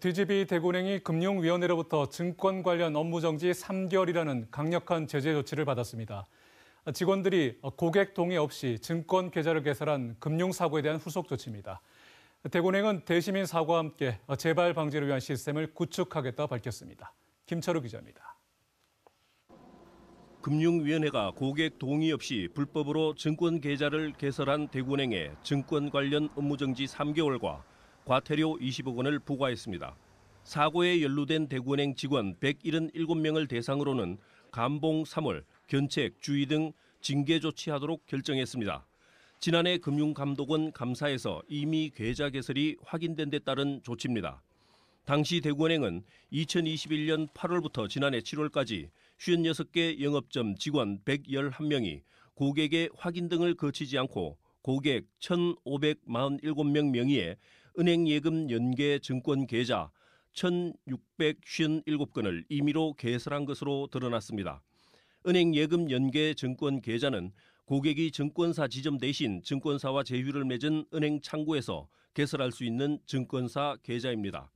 DGB 대구은행이 금융위원회로부터 증권 관련 업무 정지 3개월이라는 강력한 제재 조치를 받았습니다. 직원들이 고객 동의 없이 증권 계좌를 개설한 금융사고에 대한 후속 조치입니다. 대구은행은 대시민 사고와 함께 재발 방지를 위한 시스템을 구축하겠다 밝혔습니다. 김철우 기자입니다. 금융위원회가 고객 동의 없이 불법으로 증권 계좌를 개설한 대구은행의 증권 관련 업무정지 3개월과 과태료 20억 원을 부과했습니다. 사고에 연루된 대구은행 직원 177명을 대상으로는 감봉 3월, 견책, 주의 등 징계 조치하도록 결정했습니다. 지난해 금융감독원 감사에서 이미 계좌 개설이 확인된 데 따른 조치입니다. 당시 대구은행은 2021년 8월부터 지난해 7월까지 56개 영업점 직원 111명이 고객의 확인 등을 거치지 않고 고객 1,547명 명의의 은행 예금 연계 증권 계좌 1,657건을 임의로 개설한 것으로 드러났습니다. 은행 예금 연계 증권 계좌는 고객이 증권사 지점 대신 증권사와 제휴를 맺은 은행 창구에서 개설할 수 있는 증권사 계좌입니다.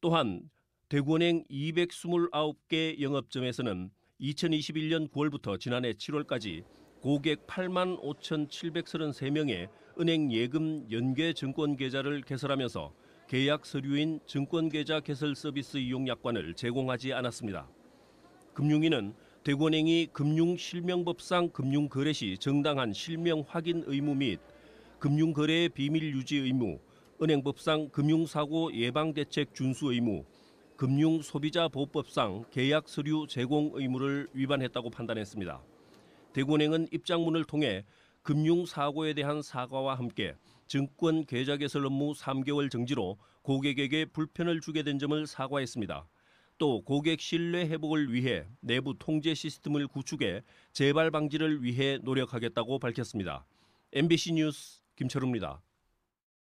또한 대구은행 229개 영업점에서는 2021년 9월부터 지난해 7월까지 고객 8만 5,733명의 은행 예금 연계 증권 계좌를 개설하면서 계약 서류인 증권 계좌 개설 서비스 이용 약관을 제공하지 않았습니다. 금융위는 대구은행이 금융실명법상 금융거래 시 정당한 실명 확인 의무 및 금융거래의 비밀 유지 의무, 은행법상 금융사고 예방대책 준수 의무, 금융소비자보호법상 계약 서류 제공 의무를 위반했다고 판단했습니다. 대구은행은 입장문을 통해 금융 사고에 대한 사과와 함께 증권 계좌 개설 업무 3개월 정지로 고객에게 불편을 주게 된 점을 사과했습니다. 또 고객 신뢰 회복을 위해 내부 통제 시스템을 구축해 재발 방지를 위해 노력하겠다고 밝혔습니다. MBC 뉴스 김철우입니다.